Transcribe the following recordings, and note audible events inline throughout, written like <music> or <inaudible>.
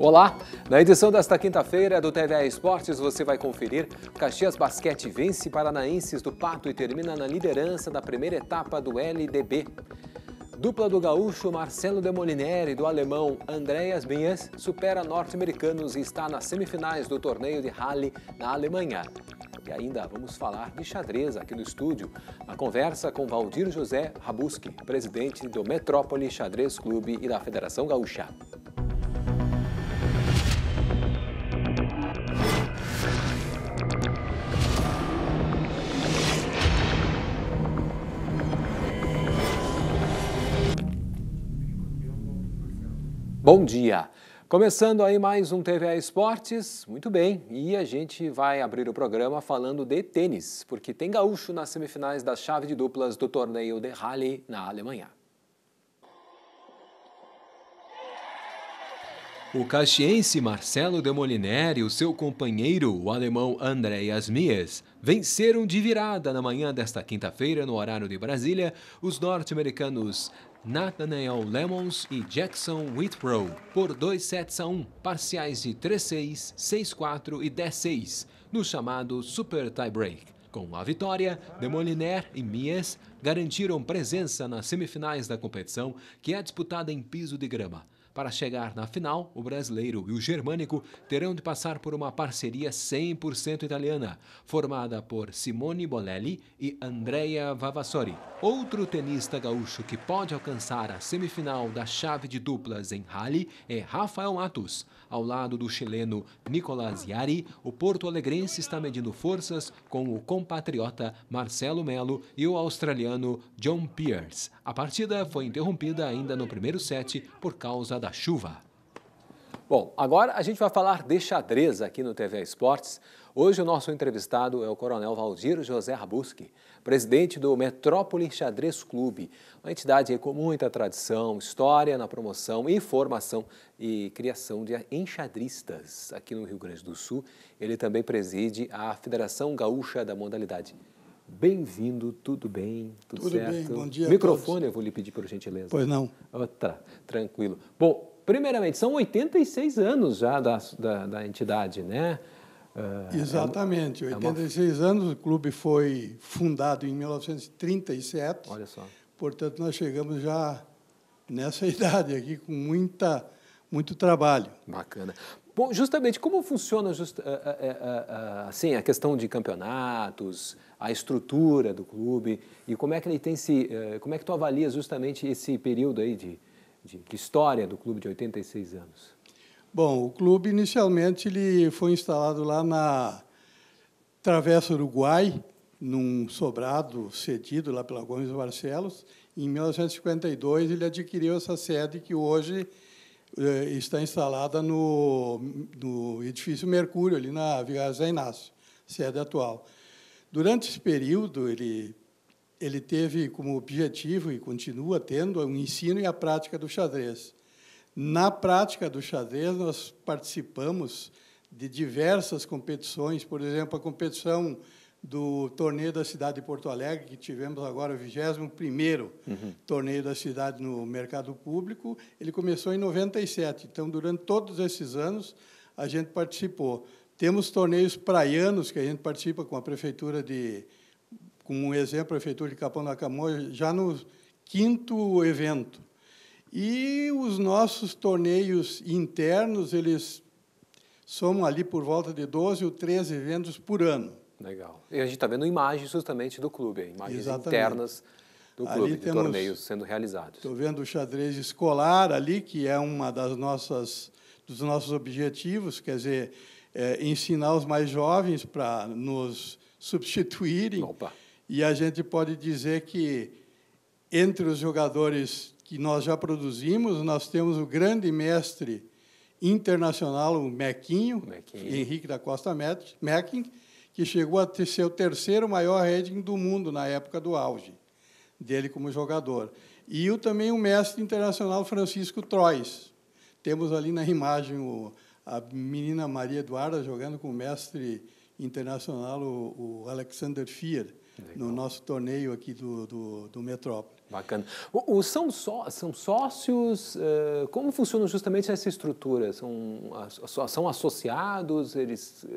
Olá! Na edição desta quinta-feira do TVA Esportes, você vai conferir Caxias Basquete vence Paranaenses do Pato e termina na liderança da primeira etapa do LDB. Dupla do gaúcho Marcelo De Molinere e do alemão Andreas Binhas supera norte-americanos e está nas semifinais do torneio de Halle na Alemanha. E ainda vamos falar de xadrez aqui no estúdio, na conversa com Valdir José Rabuski, presidente do Metrópole Xadrez Clube e da Federação Gaúcha. Bom dia! Começando aí mais um TVA Esportes, muito bem, e a gente vai abrir o programa falando de tênis, porque tem gaúcho nas semifinais da chave de duplas do torneio de Rally na Alemanha. O caxiense Marcelo de Molinari e o seu companheiro, o alemão Andreas Mies, venceram de virada na manhã desta quinta-feira, no horário de Brasília, os norte-americanos Nathaniel Lemons e Jackson Whitrow, por 2 sets a 1, parciais de 3-6, 6-4 e 10-6, no chamado Super Tiebreak. Com a vitória, Demoliner e Mies garantiram presença nas semifinais da competição, que é disputada em piso de grama. Para chegar na final, o brasileiro e o germânico terão de passar por uma parceria 100% italiana, formada por Simone Bolelli e Andrea Vavassori. Outro tenista gaúcho que pode alcançar a semifinal da chave de duplas em rally é Rafael Matos. Ao lado do chileno Nicolas Iari. o porto-alegrense está medindo forças com o compatriota Marcelo Melo e o australiano John Pierce. A partida foi interrompida ainda no primeiro set por causa da da chuva. Bom, agora a gente vai falar de xadrez aqui no TV Esportes. Hoje o nosso entrevistado é o Coronel Valdir José Rabuski, presidente do Metrópole Xadrez Clube, uma entidade com muita tradição, história na promoção e formação e criação de enxadristas aqui no Rio Grande do Sul. Ele também preside a Federação Gaúcha da Modalidade. Bem-vindo, tudo bem? Tudo, tudo certo? Bem, bom dia. Microfone, eu vou lhe pedir por gentileza. Pois não. Oh, tá, tranquilo. Bom, primeiramente, são 86 anos já da, da, da entidade, né? Uh, Exatamente, é, 86 é uma... anos. O clube foi fundado em 1937. Olha só. Portanto, nós chegamos já nessa <laughs> idade aqui com muita muito trabalho. Bacana. Bom, justamente como funciona just, a, eh, eh, eh, assim, a questão de campeonatos, a estrutura do clube e como é que ele tem se, como é que tu avalia justamente esse período aí de, de, de história do clube de 86 anos? Bom, o clube inicialmente ele foi instalado lá na Travessa Uruguai, num sobrado cedido lá pela Gomes Barcelos. Em 1952 ele adquiriu essa sede que hoje é, está instalada no, no edifício Mercúrio, ali na Vigário Zé Inácio, sede atual. Durante esse período, ele, ele teve como objetivo, e continua tendo, o ensino e a prática do xadrez. Na prática do xadrez, nós participamos de diversas competições, por exemplo, a competição do torneio da cidade de Porto Alegre, que tivemos agora o 21 primeiro uhum. torneio da cidade no mercado público. Ele começou em 97, então durante todos esses anos a gente participou. Temos torneios praianos que a gente participa com a prefeitura de como um exemplo, a prefeitura de Capão da Camoa, já no quinto evento. E os nossos torneios internos, eles somam ali por volta de 12 ou 13 eventos por ano. Legal. E a gente está vendo imagens justamente do clube, imagens Exatamente. internas do clube, ali de temos, torneios sendo realizados. Estou vendo o xadrez escolar ali, que é uma das nossas dos nossos objetivos, quer dizer, é, ensinar os mais jovens para nos substituírem. Opa. E a gente pode dizer que entre os jogadores que nós já produzimos, nós temos o grande mestre internacional, o Mequinho, Mequinho. Henrique da Costa Mequinho, que chegou a ser o terceiro maior rating do mundo na época do auge dele como jogador. E o, também o mestre internacional Francisco Trois. Temos ali na imagem o, a menina Maria Eduarda jogando com o mestre internacional, o, o Alexander Fier, Legal. no nosso torneio aqui do, do, do Metrópole. Bacana. O, o são, só, são sócios, uh, como funciona justamente essa estrutura? São, são associados, eles, uh,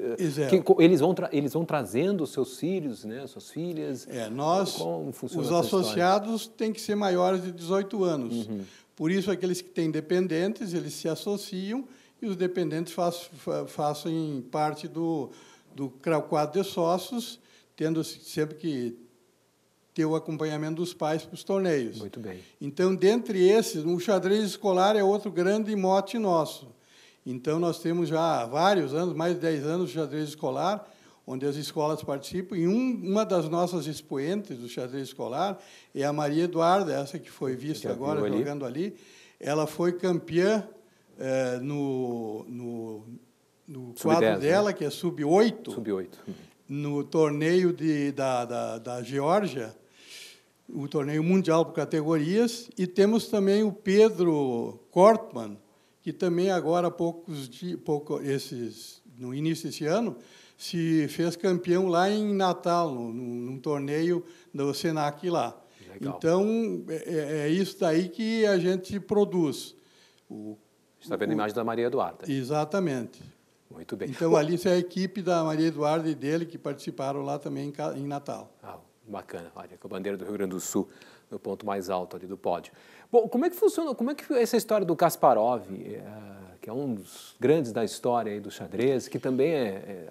que, eles, vão eles vão trazendo os seus filhos, né, suas filhas? É, nós, os associados têm que ser maiores de 18 anos. Uhum. Por isso, aqueles que têm dependentes, eles se associam e os dependentes façam parte do, do quadro de sócios, tendo sempre que ter o acompanhamento dos pais para os torneios. Muito bem. Então, dentre esses, o xadrez escolar é outro grande mote nosso. Então, nós temos já há vários anos, mais de 10 anos, de xadrez escolar, onde as escolas participam. E um, uma das nossas expoentes do xadrez escolar é a Maria Eduarda, essa que foi vista agora ali. jogando ali. Ela foi campeã eh, no, no, no quadro né? dela, né? que é sub-8. Sub-8. No torneio de, da, da, da Geórgia, o torneio mundial por categorias, e temos também o Pedro Kortman, que também agora, poucos dias, pouco, esses, no início desse ano, se fez campeão lá em Natal, num, num torneio do Senac lá. Legal. Então, é, é, é, isso daí que a gente produz. O, Está vendo a imagem da Maria Eduarda. Exatamente. Muito bem. Então, ali é a equipe da Maria Eduarda e dele que participaram lá também em Natal. Ah, Bacana, olha, com é a bandeira do Rio Grande do Sul no ponto mais alto ali do pódio. Bom, como é que funciona, como é que essa história do Kasparov, é, que é um dos grandes da história aí do xadrez, que também é, é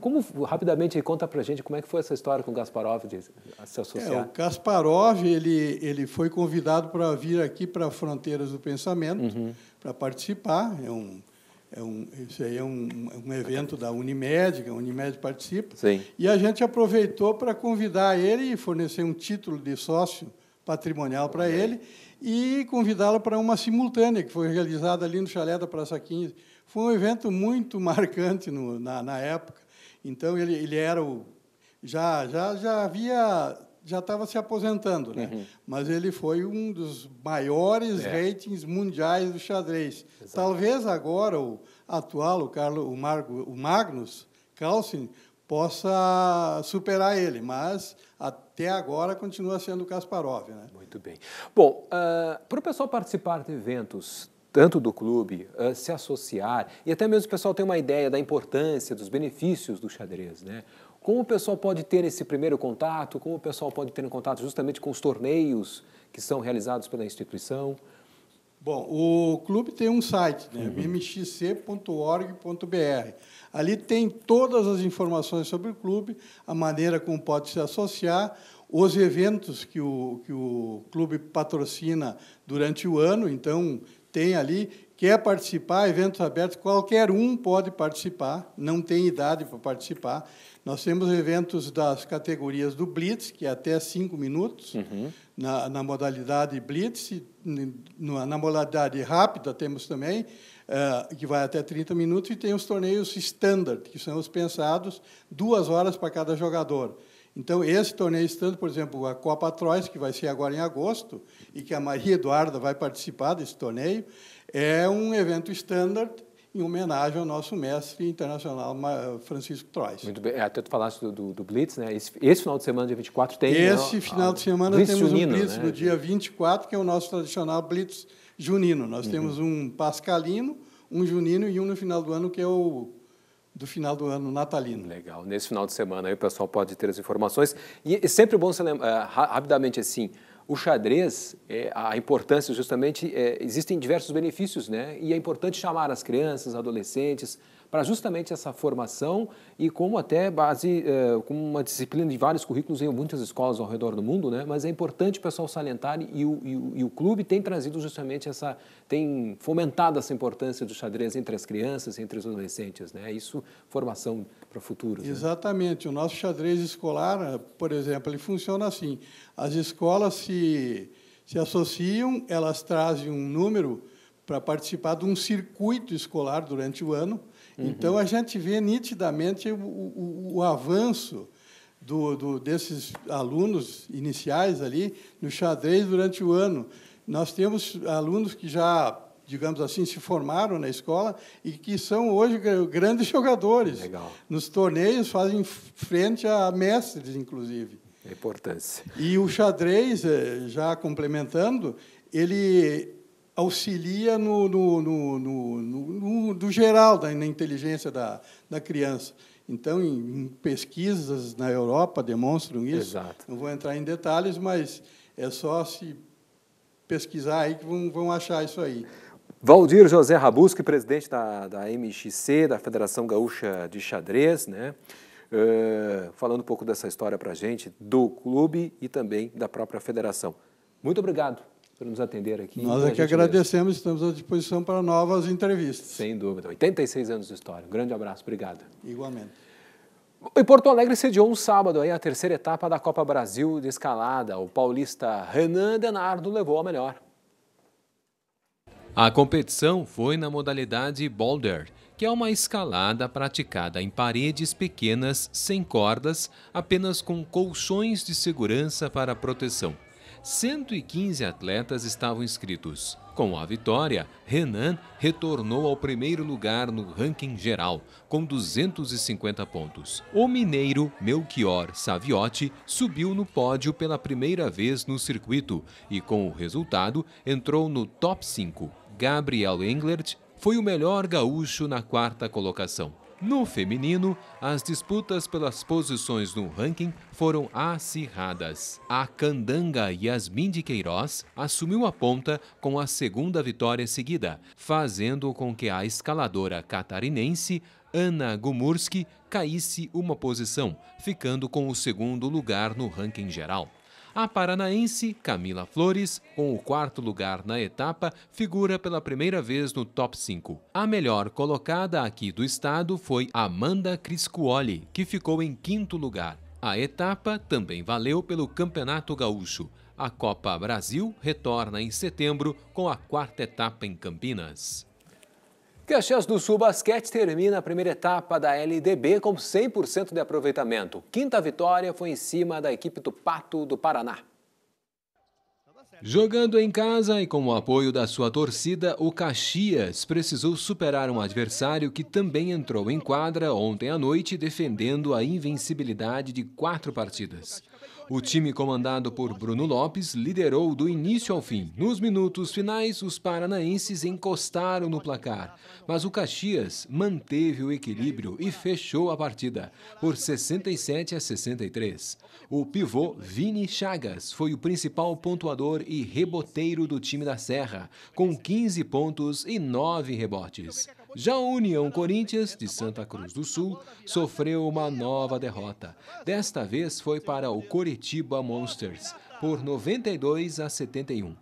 como rapidamente conta pra gente como é que foi essa história com o Kasparov de se associar? É, o Kasparov, ele ele foi convidado para vir aqui para Fronteiras do Pensamento uhum. para participar, é um é um, isso aí é um, um evento da Unimed, que a Unimed participa. Sim. E a gente aproveitou para convidar ele e fornecer um título de sócio patrimonial para okay. ele e convidá-lo para uma simultânea que foi realizada ali no Chalé da Praça 15. Foi um evento muito <laughs> marcante no, na, na época. Então, ele, ele era o. Já, já, já havia já estava se aposentando, né? Uhum. Mas ele foi um dos maiores é. ratings mundiais do xadrez. Exato. Talvez agora o atual, o Carlos, o, Margo, o Magnus Carlsen possa superar ele, mas até agora continua sendo o Kasparov, né? Muito bem. Bom, uh, para o pessoal participar de eventos tanto do clube, uh, se associar, e até mesmo o pessoal ter uma ideia da importância, dos benefícios do xadrez, né? Como o pessoal pode ter esse primeiro contato? Como o pessoal pode ter um contato justamente com os torneios que são realizados pela instituição? Bom, o clube tem um site, né? uhum. mxc.org.br. Ali tem todas as informações sobre o clube, a maneira como pode se associar, os eventos que o, que o clube patrocina durante o ano. Então, tem ali quer participar, eventos abertos, qualquer um pode participar, não tem idade para participar. Nós temos eventos das categorias do Blitz, que é até cinco minutos, uhum. na, na, modalidade Blitz, na, na, modalidade rápida temos também, uh, que vai até 30 minutos, e tem os torneios standard, que são os pensados duas horas para cada jogador. Então, esse torneio standard, por exemplo, a Copa Trois, que vai ser agora em agosto, e que a Maria Eduarda vai participar desse torneio, é um evento standard em homenagem ao nosso mestre internacional Francisco Trois. Muito bem, é, até tu falaste do, do, do Blitz, né? Esse, esse, final de semana, dia 24, tem... Né? Esse né? final de semana Blitz temos junino, um Blitz né? no dia 24, que é o nosso tradicional Blitz junino. Nós uhum. temos um pascalino, um junino e um no final do ano, que é o do final do ano natalino. Legal. Nesse final de semana aí o pessoal pode ter as informações. E é sempre bom você lembrar, eh, rapidamente assim, o xadrez, é, a importância justamente, é, existem diversos benefícios, né? E é importante chamar as crianças, adolescentes, para justamente essa formação e como até base, é, como uma disciplina de vários currículos em muitas escolas ao redor do mundo, né? Mas é importante o pessoal salientar e o, e o, e o clube tem trazido justamente essa, tem fomentado essa importância do xadrez entre as crianças, entre os adolescentes, né? Isso, formação para futuros. Né? Exatamente. Né? O nosso xadrez escolar, por exemplo, ele funciona assim. As escolas se, se associam, elas trazem um número para participar de um circuito escolar durante o ano. Uhum. Então, a gente vê nitidamente o, o, o avanço do, do, desses alunos iniciais ali no xadrez durante o ano. Nós temos alunos que já digamos assim, se formaram na escola e que são hoje grandes jogadores. Legal. Nos torneios fazem frente a mestres, inclusive. A é importância. E o xadrez, eh, já complementando, ele auxilia no, no, no, no, no, no geral da, na inteligência da, da criança. Então, em pesquisas na Europa demonstram isso. Exato. Não vou entrar em detalhes, mas é só se pesquisar aí que vão, vão achar isso aí. Valdir José Rabusco, presidente da, da MXC, da Federação Gaúcha de Xadrez, né? Uh, falando um pouco dessa história para a gente, do clube e também da própria federação. Muito obrigado por nos atender aqui. Nós é que agradecemos, estamos à disposição para novas entrevistas. Sem dúvida, 86 anos de história. Um grande abraço, obrigado. Igualmente. E Porto Alegre sediou um sábado aí a terceira etapa da Copa Brasil de escalada. O paulista Renan Denardo levou a melhor. A competição foi na modalidade boulder, que é uma escalada praticada em paredes pequenas sem cordas, apenas com colchões de segurança para proteção. 115 atletas estavam inscritos. Com a vitória, Renan retornou ao primeiro lugar no ranking geral, com 250 pontos. O mineiro Melchior Saviotti subiu no pódio pela primeira vez no circuito e, com o resultado, entrou no top 5. Gabriel Englert foi o melhor gaúcho na quarta colocação. No feminino, as disputas pelas posições no ranking foram acirradas. A candanga Yasmin de Queiroz assumiu a ponta com a segunda vitória seguida, fazendo com que a escaladora catarinense Ana Gumurski caísse uma posição, ficando com o segundo lugar no ranking geral. A paranaense Camila Flores, com o quarto lugar na etapa, figura pela primeira vez no top 5. A melhor colocada aqui do estado foi Amanda Criscuoli, que ficou em quinto lugar. A etapa também valeu pelo Campeonato Gaúcho. A Copa Brasil retorna em setembro com a quarta etapa em Campinas. Caxias do Sul Basquete termina a primeira etapa da LDB com 100% de aproveitamento. Quinta vitória foi em cima da equipe do Pato do Paraná. Jogando em casa e com o apoio da sua torcida, o Caxias precisou superar um adversário que também entrou em quadra ontem à noite defendendo a invencibilidade de quatro partidas. O time comandado por Bruno Lopes liderou do início ao fim. Nos minutos finais, os paranaenses encostaram no placar, mas o Caxias manteve o equilíbrio e fechou a partida por 67 a 63. O pivô Vini Chagas foi o principal pontuador e reboteiro do time da Serra, com 15 pontos e 9 rebotes. Já a União Corinthians, de Santa Cruz do Sul, sofreu uma nova derrota. Desta vez foi para o Coritiba Monsters, por 92 a 71.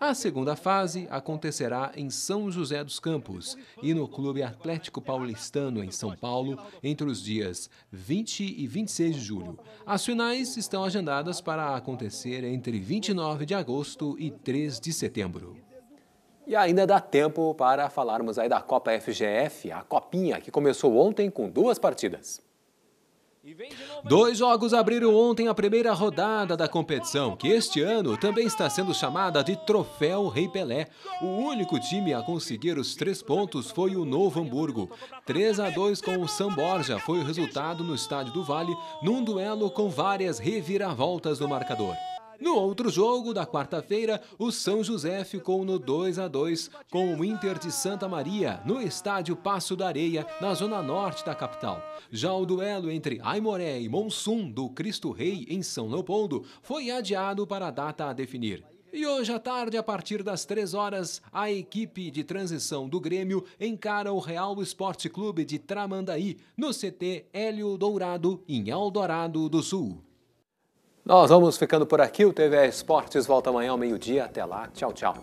A segunda fase acontecerá em São José dos Campos e no Clube Atlético Paulistano, em São Paulo, entre os dias 20 e 26 de julho. As finais estão agendadas para acontecer entre 29 de agosto e 3 de setembro. E ainda dá tempo para falarmos aí da Copa FGF, a copinha que começou ontem com duas partidas. Dois jogos abriram ontem a primeira rodada da competição, que este ano também está sendo chamada de Troféu Rei Pelé. O único time a conseguir os três pontos foi o Novo Hamburgo. 3 a 2 com o São Borja foi o resultado no Estádio do Vale, num duelo com várias reviravoltas no marcador. No outro jogo da quarta-feira, o São José ficou no 2 a 2 com o Inter de Santa Maria, no estádio Passo da Areia, na zona norte da capital. Já o duelo entre Aimoré e Monsum, do Cristo Rei, em São Leopoldo, foi adiado para a data a definir. E hoje à tarde, a partir das 3 horas, a equipe de transição do Grêmio encara o Real Esporte Clube de Tramandaí, no CT Hélio Dourado, em Eldorado do Sul. Nós vamos ficando por aqui. O TV Esportes volta amanhã ao meio-dia. Até lá. Tchau, tchau.